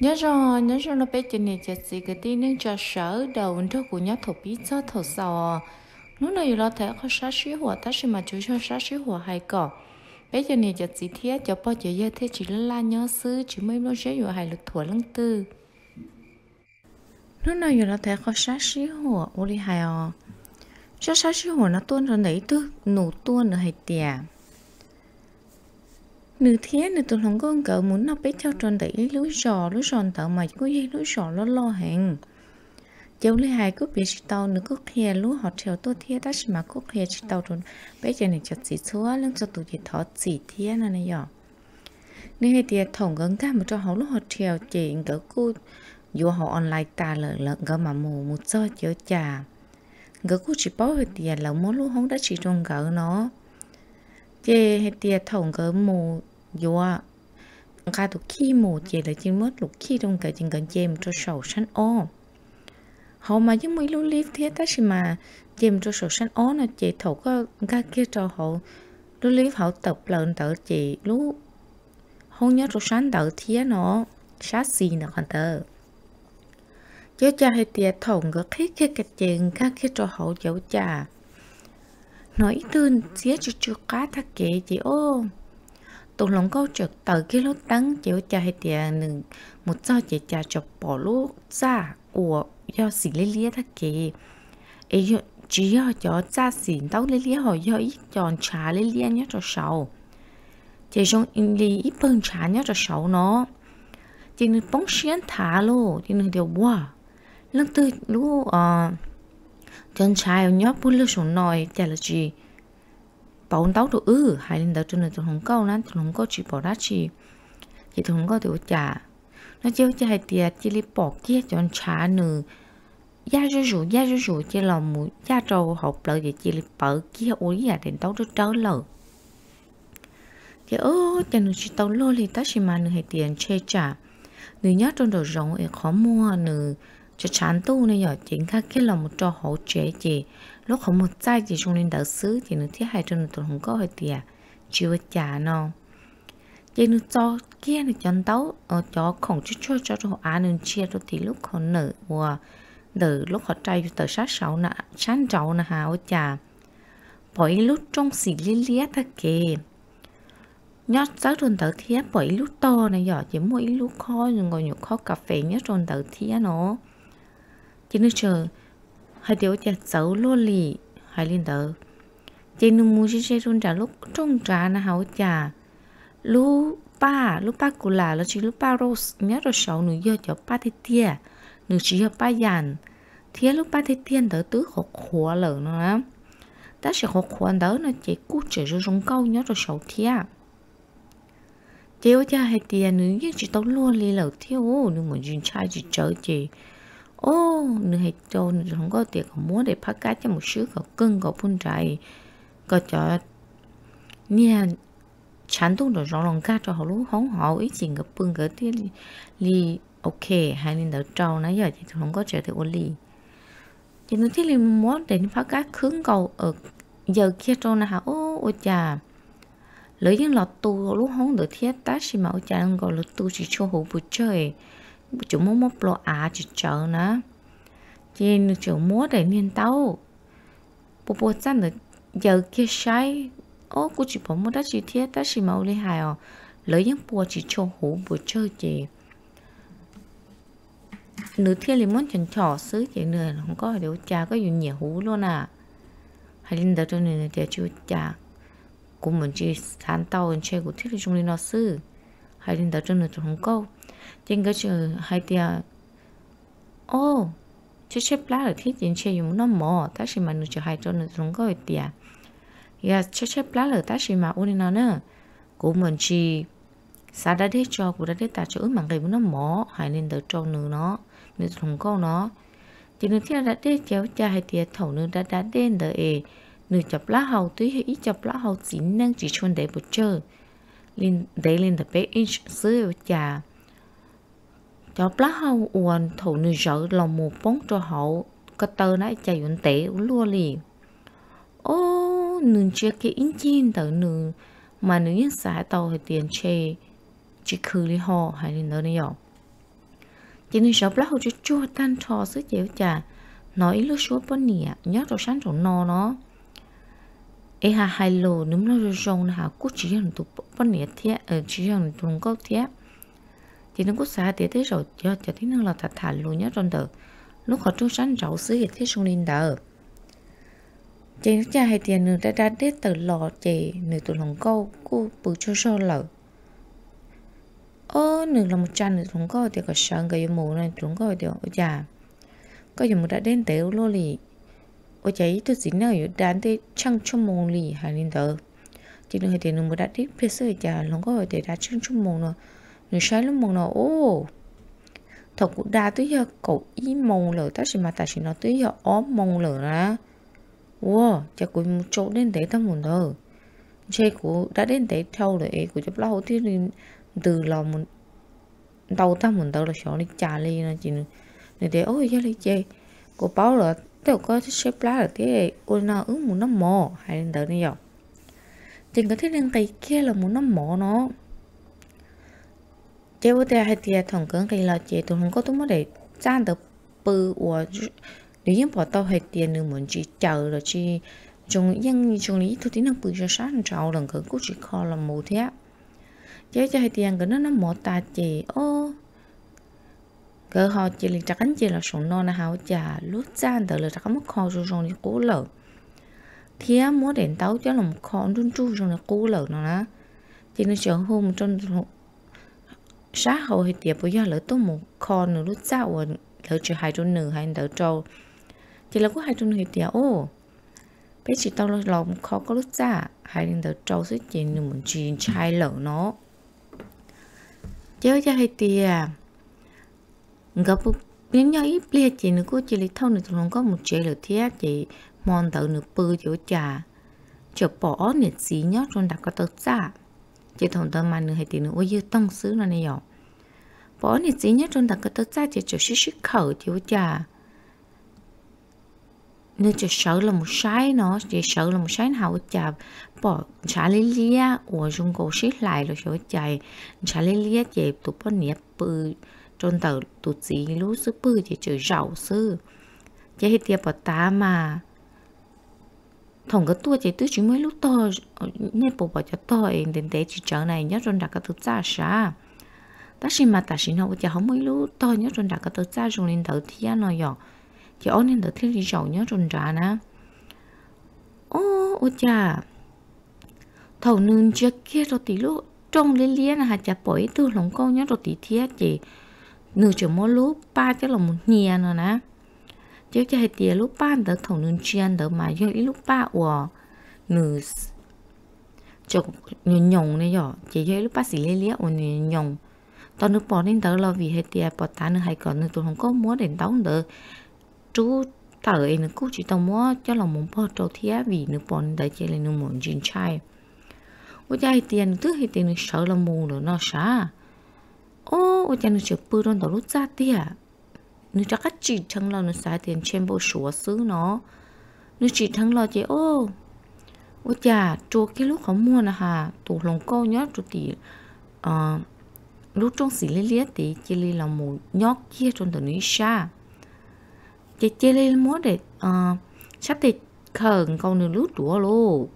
nhớ rõ nhớ rõ nó bé chân này chặt gì cái tin nên cho sở đầu cho của nhớ thổ bí cho thổ sò lúc này lo thể có sát sĩ hỏa ta sẽ mà chú cho sát sĩ hỏa hay cỏ bé chân này chặt gì thế cho bao giờ giờ thế chỉ là la nhớ sư chỉ mới lúc sẽ vừa hay lực thổ lăng tư lúc này lo thể có sát sĩ hỏa ô đi hài à cho sát sĩ hỏa nó tuôn rồi nấy tư nổ tuôn rồi hay tiệt nữ thế nữ tụi lòng con cậu muốn nạp biết cho tròn tỷ lối sò lối sòn tạo mà có dây lối sò lo lo hẹn cháu lấy hai cúp bé tàu nữ có khe lũ họ theo tôi thế đã mà có khe chỉ tàu tròn bây giờ này chặt gì xóa lưng cho tụi chị thọ gì thế này này nhở nếu hai tiệt thòng gần cả một cho họ lũ họ theo chị cỡ cô dù họ online ta lợn lợn gỡ mà mù một do chở trà gỡ cô chỉ bảo hai tiệt là muốn lũ không đã chỉ tròn gỡ nó chê hai tiệt thòng gỡ mù à, ga tu khi mù chè là chim mất lúc khi trong cả chừng gần chém cho sầu sắn ô hầu mà giống mấy lưu liếp thế ta xì mà chém cho sầu sắn ô nó chè thầu có ga kia cho hậu lưu liếp hậu tập lợn tự chè lú không nhớ cho sắn tợ thế nó sát xì nè còn tờ chứ cha hay tiệt thổng gỡ khít khi cái chèn ga kia cho hậu dấu cha nói tên xía cho chưa cá thắc kệ chị ô tụ lòng câu trực tờ kia lúc đắng chiếu chạy tiền à, nừng một do chỉ trả chụp bỏ lúc ra của do xỉ lý lý thắc kì ấy chỉ do cho ra xỉ tao lý lý họ do ít chọn trả lý lý nhé cho sầu chỉ trong in lý ít bưng trả nhé cho sầu nó chỉ nên bóng xuyên thả lô chỉ nên điều quá lần tư lúc à ờ, chân trái nhớ bút lưu xuống nói chả là gì bảo tao được ừ hai lần đầu trên là tôi không câu lắm tôi không có chỉ bỏ ra chỉ chỉ tôi không có tiểu trả nó chưa cho hai tiệt chỉ lấy bỏ kia cho anh trả nữa gia rủ rủ gia rủ rủ chỉ là một gia trâu học lợi gì chỉ lấy bỏ kia ôi giờ đến tao được trớ lợ chỉ ơ cho nó chỉ tao lo thì ta chỉ mà nữa hai tiền che trả nửa nhát trong đầu rộng ấy khó mua nữa cho chán tu này nhỏ chính khác cái là một trò hỗ trợ gì lúc không một trai chỉ trung lên đỡ xứ thì nó thiết hai chân tụi không có hơi tìa chưa chả nó chỉ nó cho kia nó chọn tấu ở ờ, chỗ không chút cho cho cho á nên chia rồi thì lúc họ nợ và nở lúc họ trai từ sát sáu nè sáng trầu nè hà ô chả bởi lúc trong xì liên lia ta kì nhớ giáo trôn tờ thiết bởi lúc to này giờ chỉ mỗi lúc khó rồi ngồi nhục khó cà phê nhớ trôn tờ thiết nó chỉ nó chờ hai tiểu chả xấu luôn lì hai linh tờ chị nung mua xe xe run trả lúc trung trà, na hậu chả lúc ba lúc ba cù là nó chỉ lúc ba rose nhớ rồi sáu nửa giờ cho ba thế tia nửa chỉ cho ba yàn, thế lúc ba thế tia tớ tứ khó khóa lở nó lắm ta sẽ khó khóa đó nó chỉ cú chỉ rồi rung câu nhớ rồi sáu tia chị ơi cha hai tia nửa giờ chỉ tao luôn lì lở thiếu nửa mà duyên trai chỉ chơi chị ô nữ hay trâu, nữ không có tiền còn muốn để phát cá cho một sứ có cưng có phun trái có cho nha chán tung rồi rõ lòng cá cho họ lúc hóng họ ý chỉ gặp phun cái tiền li ok hai nên đầu trâu nãy giờ thì không có trở được li chỉ nói thiết liền muốn để phát cá khứng cầu ở giờ kia trâu nè hả ô ô chà lấy những lọt tu lúc hóng được thiết tá xì mà ô chà gọi lọt tu chỉ cho hồ bụi chơi chủ muốn một lo à chỉ chờ nữa chỉ chủ múa để niên tàu bố bố chân là giờ kia sai ô cô chỉ bố mua đã chỉ thiết đã chỉ màu lên hài à lấy những bùa chỉ cho hú bùa chơi chị nữ thiên thì muốn chẳng trò xứ chị nữa không có điều cha có dùng nhiều hú luôn à hay lên đó cho nên để chú cha cũng muốn chỉ sáng tàu chơi của thiết thì chúng đi nó xứ hay lên đó cho nên không câu chữ 징거즈 하이디아 오 chiếc lá ở thiết diện chơi dùng nó mò ta chỉ mà nửa chữ hai cho nửa dùng coi tiệt ya chiếc chép lá ở ta chỉ mà ôn nó nữa của mình chỉ sa đã thấy cho của đã thấy ta chữ mà người nó mò hay nên đỡ cho nửa nó nửa dùng câu nó chỉ nửa thiết đã thấy kéo cha hay tiệt thầu nửa đã đã đến đỡ ề nửa chập lá hậu tuy hay ít chập lá hậu chỉ năng chỉ chôn để bột chơi lên để lên tập bé inch dưới cha cho plá hau uồn thủ nữ sợ lòng một bóng cho hậu có tơ nãy chạy uốn tệ uốn lua liền ô nương chưa kỹ in chin tờ nương mà nữ nhân xã tàu thì tiền chê chỉ khử lý họ hay nên đó này chỉ nên sợ plá hau chỉ chua tan trò sứ chéo chà nói lúc số bón nè nhớ cho sáng rồi no nó e hà hai lô nấm nó rồi rong hà cút chỉ rằng tụ bón nè à thiệt ở ờ, chỉ rằng tụng câu thiệt thì nó cũng xa thế thế rồi cho cho thấy nó là thật thà luôn nhớ trong tờ lúc họ trốn sánh rậu xứ thì thế sung linh đờ chị nước cha hay tiền nửa đã ra đế từ lò chị nửa từ lòng câu cô bự cho so lợ ơ nửa là một trăm nửa tụi câu thì có sợ cái mù này tụi câu thì ở già có dùng một đã đến tiểu lô lì ở chạy tôi chỉ nói ở đàn thì chăng trong mồm lì hay nên tờ chị nửa hay tiền nửa một đã đế phía xứ già lòng câu thì đã chăng trong mồm rồi 사일로 먹나 ô thật cũng đa tới giờ cậu ý mong lỡ ta sẽ mà ta sẽ nói tới giờ ó mong lỡ ra wow chắc cũng một chỗ đến tế ta muốn đâu chơi của đã đến tế theo để của chấp lâu thì từ lòng mình đầu ta muốn đâu là sợ đi trả ly nó chỉ nên thế ôi giờ đi chơi cô báo là tao có xếp lá là thế ôi nó ứng muốn nó mò hay đến tới bây giờ chỉ có thế đang tay kia là muốn nó mò nó cái cái hay hay thằng là nó để bự bỏ tao 结果第二天同工佢老姐同我都冇得站得不我，你因跑到係店裡門去找了去，仲因仲你土地能背咗山找人佢估住靠啦冇聽，姐就係店佢那那冇大姐哦。cỡ họ chỉ là chắc anh chỉ là sống non là hảo già lúc gian tới là chắc mất khó rồi rồi cố lở thì em muốn đến tao cho một khó luôn chu rồi là cố lở nó nè thì nó chờ hôm trong xã hội thì bây giờ lỡ tôi một kho nữa lúc sau rồi lỡ chỉ hai trăm nửa hai đỡ trâu chỉ là có hai trăm nửa thì ô bé chỉ tao lo lòng kho có lúc ra hai đỡ trâu sẽ chỉ nửa một chỉ chai lỡ nó chơi cho hai tia gặp biến nhau ít lia chỉ nữa cô chị lấy thâu nữa không có một chế lửa thiết chỉ mòn tàu nửa bư chỗ trà chỗ bỏ nửa xí nhót trong đặt có tàu giả chỉ thằng tao mà nữa hay tiền nữa ôi dư tông xứ nó này rồi bỏ này chỉ nhất trong đằng cái tao ra chỉ cho xí xí khẩu chỉ với cha nên cho sợ là một sai nó chỉ sợ là một sai hậu chà bỏ trả lý lia ủa trong cổ xí lại rồi chỗ chạy trả lý lia chỉ tụ bỏ nhiệt bự trong tàu tụ chỉ lú sư bự chỉ chữ rậu sư chỉ hết tiệp bỏ ta mà thằng cái tua chỉ tư chỉ mới lúc to nên bộ bảo cho to em đến thế chỉ chợ này nhớ rồi đặt cái thứ xa xa ta xin mà ta xin nó cho không mới lúc to nhớ rồi đặt cái thứ xa rồi lên đầu thì nó nhỏ chỉ ôn nên đầu thì đi giàu nhớ rồi ra nè ô ô cha thầu nương chưa kia rồi tí lúc trong lên liên hà, chả bỏi tư lòng câu nhớ rồi tí thiệt chị nửa chỗ mỗi lúc ba cái lòng một nhà nữa nè เจ้าจะให้เตียลูกป้านเดอถงนึงเชียนเดอมาเยอะลูกป้าอัวหนึ่งจกหนึ่งยงเนี่ยหรอเจ้าเยอะลูกป้าสีเลี้ยอัวหนึ่งยงตอนนึกปอนี่เดอเราวีให้เตียปอตาหนึ่งให้ก่อนหนึ่งตัวของก็มัวเด่นต้องเดอจู้เต๋อเองนึกกูจีตอมัวเจ้าเราหมุนพอโตเทียวีนึกปอนเดอเจ้าเลยนึกหมุนจินชายว่าจะให้เตียนตื้อให้เตียนนึกเสาละมูหรือเนาะช้าโอ้ว่าจะนึกเจ็บปืนโดนต่อรู้จักเตีย nếu chắc cách chỉ thằng lo nó xài tiền trên bộ sủa xứ nó nếu chỉ thằng lo chị ô ô chà chỗ cái lúc không mua nè hà tủ lòng câu nhớ chỗ tỷ ờ lúc trong xì lê lía tỷ chị lê là một nhóc kia trong tờ nữ xa chị chị lê mua để ờ sắp thì khẩn câu nửa lúc đũa lô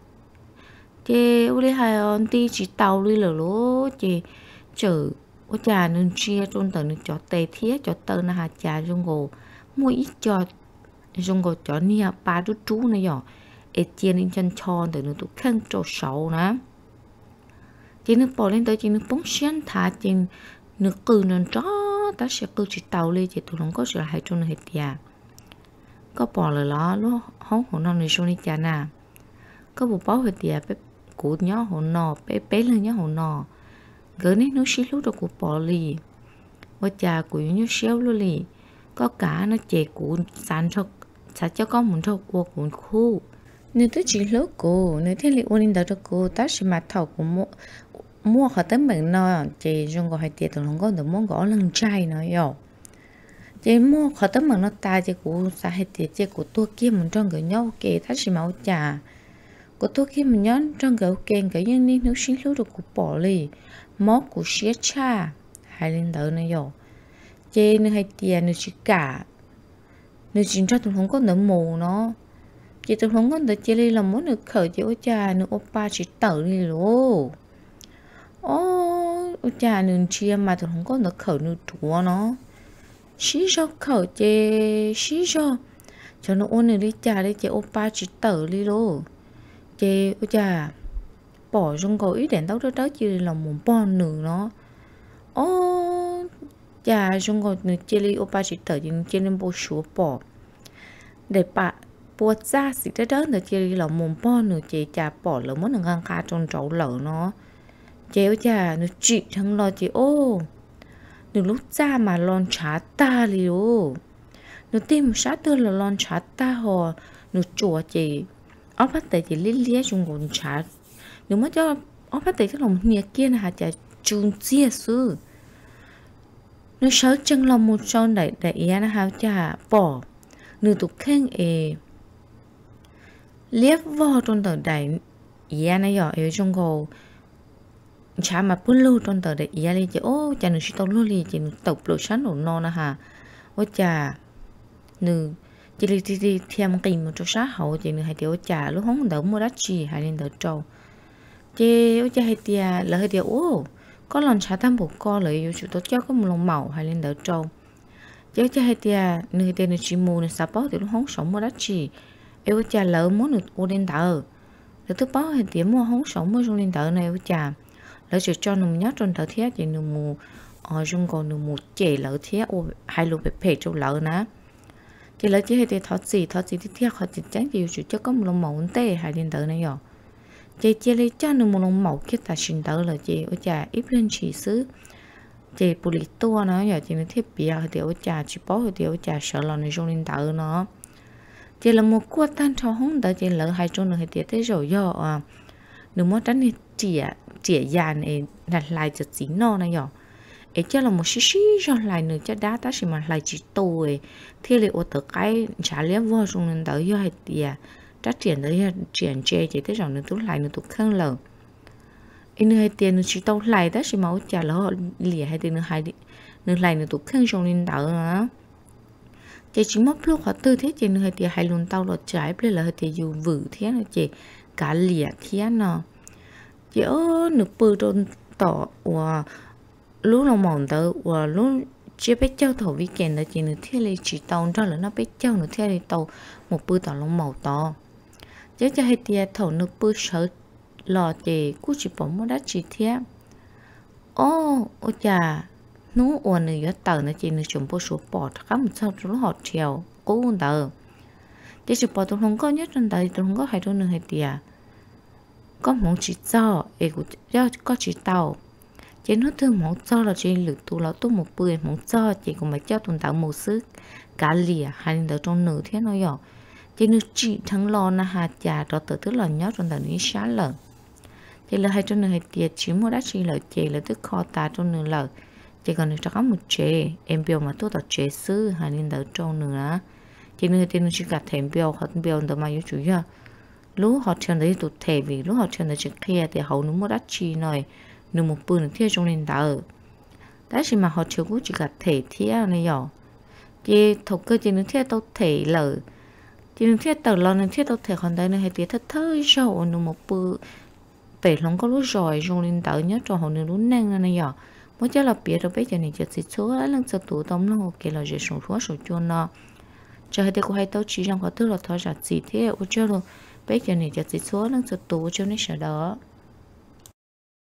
chị ô lê hai ông ti chỉ tàu lê lô lô chị chở ô trà nên chia trong tờ nên cho tê thiết cho tờ na hà trà dùng gồ mỗi ít cho dùng gồ cho nia ba đứa chú này nhỏ ê chia nên chân chon tờ nên tụ khen trâu sầu nè chỉ nước bỏ lên tới chỉ nước bóng xuyên thả chỉ nước cừ nên chó ta sẽ cừ chỉ tàu lên chỉ tụ không có sự hại trong hết tiệt có bỏ lời lo lúc hóng hồn non này xuống đi chà nà có bộ hết về tiệt cụ nhỏ hồn nò bé bé lên nhỏ hồn nò cứ của bỏ lì, 그는 노시로도 của 벌리 어자 구윤유 lì, có nó chè của sán thật sa cho con muốn thật của cuốn khu nếu tôi chỉ lúc cô nếu thế liệu ôn đó cho cô ta sẽ mặt thầu của mua mua khỏi tấm bệnh nó chị dùng gọi hai tiền tưởng không có được muốn gõ lần chai nó yo chị mua khỏi tấm bệnh nó ta chị của sa hai tiền chị của tôi kia muốn trong cái nhau kì ta sẽ máu trà của tôi kia mình nhón trong cái ok cái nhân đi nếu xin lúc được của bỏ lì mốt của xia cha hai linh tử này rồi chê nên hay tiền nên chỉ cả nên chính ra tôi không có nợ mù nó chị tôi không có nợ chê li là muốn được khởi chị ô cha nên ô ba chỉ tử đi lô ô cha nên chia mà tôi không có nợ khởi nên chúa nó xí cho khởi chê xí cho cho nó ôn này đi cha đi chê ô ba chỉ tử đi lô chê ô cha bỏ trong cổ ý đèn tóc cho đó chỉ là một bò nữ nó ô già trong cổ nữ chia là opa chỉ thở những chia lên bộ sửa bỏ để bà bộ ra xí đó đó nữ chỉ là một bò nữ chỉ già bỏ lỡ mất ngang khá trong trấu lỡ nó chéo già nữ chị thằng lo chỉ ô nữ lúc ra mà lon chả ta liu nữ tìm sát tư là lon trả ta hò nữ chùa chị ông bắt tay chị lý lý chúng còn trả nếu mà cho ông phát tới cho lòng nhiệt kia là hạt chả chung chia sư nó sáu chân lòng một son đại đại ý là hạt chả bỏ nửa tục khen ê liếc vò trong tờ đại ý là nhỏ ở trong gồ chả mà bún lưu trong tờ đại ý là chả ô chả nửa chỉ tàu lưu lì chả nửa tàu lộ sắn ổn non là hà ô chả nửa chỉ đi đi thêm tìm một chỗ sát hậu chỉ nửa hai tiểu chả lúc không đỡ mua đắt chi hai lên đỡ trâu chế ôi chơi hay tia lỡ hay tia ô có lần xả tham bộ co lỡ yêu chủ tốt cho có một lòng màu hay lên đỡ trâu chế chơi hay tia nơi tên nơi chỉ mù nơi sắp bó thì nó không sống mua đắt chỉ yêu cha lỡ muốn được ô lên đỡ lỡ thứ bó hay tia mua không sống mua xuống lên đỡ này yêu cha lỡ chỉ cho nùng nhát trong đỡ thiết thì nùng mù ở ờ, trong còn nùng mù chè lỡ thiết ô hai lô bẹp phê trong lỡ nè thì lỡ chế hay tia thoát gì thoát gì thì thiết họ chỉ tránh thì yêu chủ cho có một lòng màu tê hay lên đỡ này rồi chị chị lấy cho nên một lòng mẫu khi ta xin đỡ là chị ở nhà ít lên chỉ xứ chị bù lý tua nó giờ chị mới thiết bị thì ở nhà chị bỏ thì ở nhà sợ là nên trong linh đỡ nó chị là một cua tan cho không đỡ chị lỡ hai chỗ nữa thì thế rồi giờ à nếu muốn tránh thì chị chị già này đặt lại cho chị nó này giờ ấy cho là một xí xí cho lại nữa cho đá ta chỉ mà lại chỉ tôi thì là ô tờ cái trả lẽ vô trong nên đỡ giờ hay tiền trách triển tới triển chế chỉ tới rằng nó tú lại nó tú khăn lờ in hai tiền nó chỉ tàu lại đó chỉ máu trả lỡ lìa hai tiền nó hai nó lại nó tú khăn trong nên đỡ nữa chỉ chỉ mất lúc họ tư thế chỉ nó hai tiền hai luôn tao lọt trái bây là hai tiền dù vử thế nó chỉ cả lìa thế nó chỉ ở nước bự trôn tỏ và lúc nó mòn tới và lúc chỉ biết châu thổ vi kiện là chỉ nó thiết lấy chỉ tàu cho là nó biết châu nó thiết lấy tàu một bữa tàu lông màu to chế cho hết tia thổ nước bư sở lò chế cú chỉ bỏ mua đất chỉ thế ô ô cha nú uồn nữa gió tờ nó chỉ nửa chấm bố số bỏ khá một sao rồi họ trèo cố uồn tờ chế chỉ bỏ tôi không có nhất trên đời tôi không có hai đôi nửa hết tia có muốn chỉ cho ấy cũng do có chỉ tàu chế nó thương muốn cho là chỉ lực tù là tôi một bưởi muốn cho chỉ cũng mà cho tuần tạo một sức cả lìa hai đứa trong nửa thế nó nhỏ thì nước chỉ thắng lo na hà già đó tự thứ là nhớ trong tận những xá lợn thì là hai trong nửa hai tiệt chỉ mua đắt chỉ lợi chế là thứ kho ta trong nửa lợn chỉ còn được cho có một chế em biểu mà tôi tập chế sư hai nên đỡ trong nửa chỉ nửa tiền chỉ gặp thêm biểu hoặc biểu đó mà yếu chủ yếu lúc họ chân đấy tụt thể vì lúc họ chân đấy chỉ kia thì hầu nó mua đắt chỉ này nửa một bữa thì trong nền đỡ đã chỉ mà họ chưa cũng chỉ gặp thể thì này nhỏ chỉ thục cơ chỉ nửa thiết tôi thể lợn chỉ nên thiết tờ lo nên thiết đâu thể còn đây nên hay tiếc thật thơ rồi nó một bự bể lòng có lúc rồi dùng nên tờ nhớ cho họ nên lúc nang này nhở mỗi chả là bịa đâu bây giờ này chợt chỉ số ấy lần chợt tủ tông nó ok là dễ sủng rúa sủng chua nó cho hai tay của hai tao chỉ rằng có thứ là thôi giặt gì thế ô chưa luôn bây giờ này chợt chỉ số lần chợt tủ cho nên sợ đó